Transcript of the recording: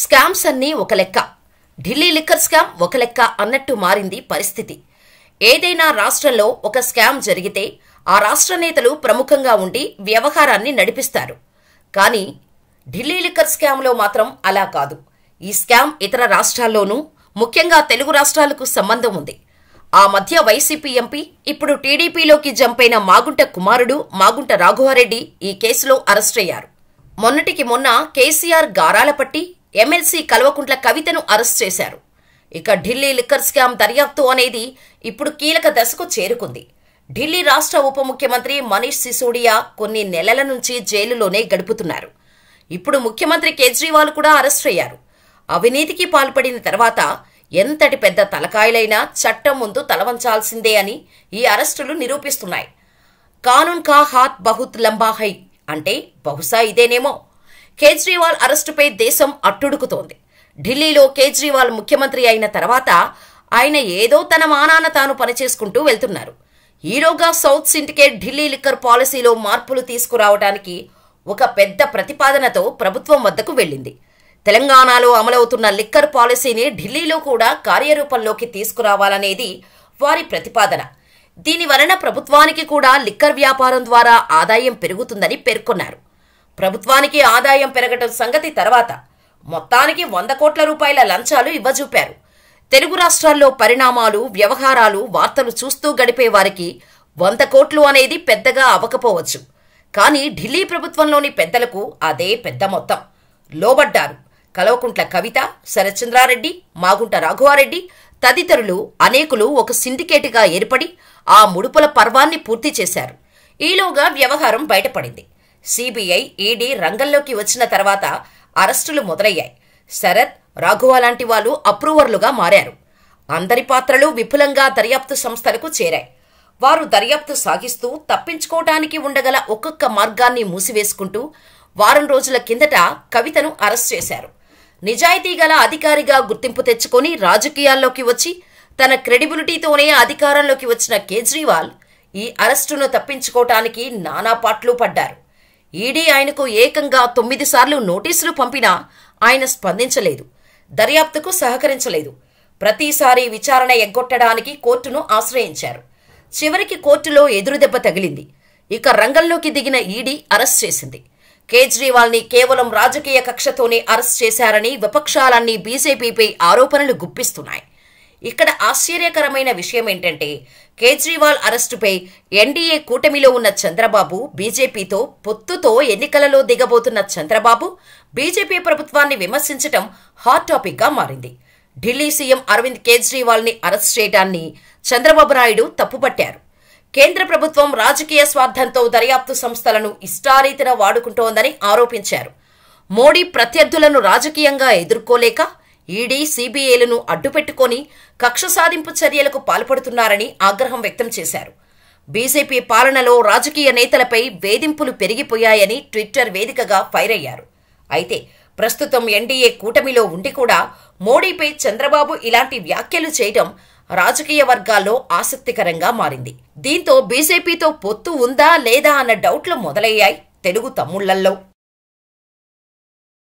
scams అన్నీ ఒక లెక్క ఢిల్లీ లిక్కర్ స్కామ్ ఒక లెక్క అన్నట్టు మారింది పరిస్థితి ఏదైనా రాష్ట్రంలో ఒక స్కామ్ జరిగితే ఆ రాష్ట్ర నేతలు ప్రముఖంగా ఉండి వ్యవహారాన్ని నడిపిస్తారు కానీ ఢిల్లీ లిక్కర్ స్కామ్లో మాత్రం అలా కాదు ఈ స్కామ్ ఇతర రాష్ట్రాల్లోనూ ముఖ్యంగా తెలుగు రాష్ట్రాలకు సంబంధం ఉంది ఆ మధ్య వైసీపీ ఎంపీ ఇప్పుడు టీడీపీలోకి జంపైన మాగుంట కుమారుడు మాగుంట రాఘవారెడ్డి ఈ కేసులో అరెస్టయ్యారు మొన్నటికి మొన్న కేసీఆర్ గారాలపట్టి ఎమ్మెల్సీ కల్వకుంట్ల కవితను అరెస్ట్ చేశారు ఇక ఢిల్లీ లిక్కర్ స్కామ్ దర్యాప్తు అనేది ఇప్పుడు కీలక దశకు చేరుకుంది ఢిల్లీ రాష్ట్ర ఉప ముఖ్యమంత్రి మనీష్ సిసోడియా కొన్ని నెలల నుంచి జైలులోనే గడుపుతున్నారు ఇప్పుడు ముఖ్యమంత్రి కేజ్రీవాల్ కూడా అరెస్ట్ అయ్యారు అవినీతికి పాల్పడిన తర్వాత ఎంతటి పెద్ద తలకాయలైనా చట్టం ముందు తలవంచాల్సిందే అని ఈ అరెస్టులు నిరూపిస్తున్నాయి కానున్ కా హాత్ బహుత్ లంబాహై అంటే బహుశా ఇదేనేమో కేజ్రీవాల్ అరెస్టుపై దేశం అట్టుడుకుతోంది ఢిల్లీలో కేజ్రీవాల్ ముఖ్యమంత్రి అయిన తర్వాత ఆయన ఏదో తన మానాన తాను పనిచేసుకుంటూ వెళ్తున్నారు ఈలోగా సౌత్ సిండికేట్ ఢిల్లీ లిక్కర్ పాలసీలో మార్పులు తీసుకురావడానికి ఒక పెద్ద ప్రతిపాదనతో ప్రభుత్వం వద్దకు వెళ్ళింది తెలంగాణలో అమలవుతున్న లిక్కర్ పాలసీని ఢిల్లీలో కూడా కార్యరూపంలోకి తీసుకురావాలనేది వారి ప్రతిపాదన దీని వలన ప్రభుత్వానికి కూడా లిక్కర్ వ్యాపారం ద్వారా ఆదాయం పెరుగుతుందని పేర్కొన్నారు ప్రభుత్వానికి ఆదాయం పెరగటం సంగతి తర్వాత మొత్తానికి వంద కోట్ల రూపాయల లంచాలు ఇవ్వజూపారు తెలుగు రాష్ట్రాల్లో పరిణామాలు వ్యవహారాలు వార్తలు చూస్తూ గడిపే వారికి వంద కోట్లు అనేది పెద్దగా అవ్వకపోవచ్చు కానీ ఢిల్లీ ప్రభుత్వంలోని పెద్దలకు అదే పెద్ద మొత్తం లోబడ్డారు కలవకుంట్ల కవిత శరత్చంద్రారెడ్డి మాగుంట రాఘవారెడ్డి తదితరులు అనేకులు ఒక సిండికేట్గా ఏర్పడి ఆ ముడుపుల పర్వాన్ని పూర్తి చేశారు ఈలోగా వ్యవహారం బయటపడింది సిబిఐ ఈడీ రంగంలోకి వచ్చిన తర్వాత అరెస్టులు మొదలయ్యాయి శరత్ రాఘువా లాంటి వాళ్ళు అప్రూవర్లుగా మారారు అందరి పాత్రలు విపులంగా దర్యాప్తు సంస్థలకు చేరాయి వారు దర్యాప్తు సాగిస్తూ తప్పించుకోవటానికి ఉండగల ఒక్కొక్క మార్గాన్ని మూసివేసుకుంటూ వారం రోజుల కిందట కవితను అరెస్ట్ చేశారు నిజాయితీ గల అధికారిగా గుర్తింపు తెచ్చుకొని రాజకీయాల్లోకి వచ్చి తన క్రెడిబిలిటీతోనే అధికారంలోకి వచ్చిన కేజ్రీవాల్ ఈ అరెస్టును తప్పించుకోవటానికి నానా పాట్లు పడ్డారు ఈడీ ఆయనకు ఏకంగా తొమ్మిది సార్లు నోటీసులు పంపినా ఆయన స్పందించలేదు దర్యాప్తుకు సహకరించలేదు ప్రతిసారి విచారణ ఎగ్గొట్టడానికి కోర్టును ఆశ్రయించారు చివరికి కోర్టులో ఎదురుదెబ్బ తగిలింది ఇక రంగంలోకి దిగిన ఈడీ అరెస్ట్ చేసింది కేజ్రీవాల్ని కేవలం రాజకీయ కక్షతోనే అరెస్ట్ చేశారని విపక్షాలన్నీ బీజేపీపై ఆరోపణలు గుప్పిస్తున్నాయి ఇక్కడ ఆశ్చర్యకరమైన విషయం ఏంటంటే కేజ్రీవాల్ అరెస్టుపై ఎన్డీఏ కూటమిలో ఉన్న చంద్రబాబు బీజేపీతో పొత్తుతో ఎన్నికలలో దిగబోతున్న చంద్రబాబు బీజేపీ ప్రభుత్వాన్ని విమర్శించడం హాట్ టాపిక్గా మారింది ఢిల్లీ సీఎం అరవింద్ కేజ్రీవాల్ని అరెస్ట్ చేయడాన్ని చంద్రబాబు నాయుడు తప్పుపట్టారు కేంద్ర ప్రభుత్వం రాజకీయ స్వార్థంతో దర్యాప్తు సంస్థలను ఇష్టారీతిన వాడుకుంటోందని ఆరోపించారు మోడీ ప్రత్యర్థులను రాజకీయంగా ఎదుర్కోలేక ఈడీ సీబీఐలను అడ్డుపెట్టుకొని కక్ష సాధింపు చర్యలకు పాల్పడుతున్నారని ఆగ్రహం వ్యక్తం చేశారు బీజేపీ పాలనలో రాజకీయ నేతలపై వేధింపులు పెరిగిపోయాయని ట్విట్టర్ వేదికగా ఫైర్ అయ్యారు అయితే ప్రస్తుతం ఎన్డీఏ కూటమిలో ఉండి కూడా మోడీపై చంద్రబాబు ఇలాంటి వ్యాఖ్యలు చేయడం రాజకీయ వర్గాల్లో ఆసక్తికరంగా మారింది దీంతో బీజేపీతో పొత్తు ఉందా లేదా అన్న డౌట్లు మొదలయ్యాయి తెలుగు తమ్ముళ్లల్లో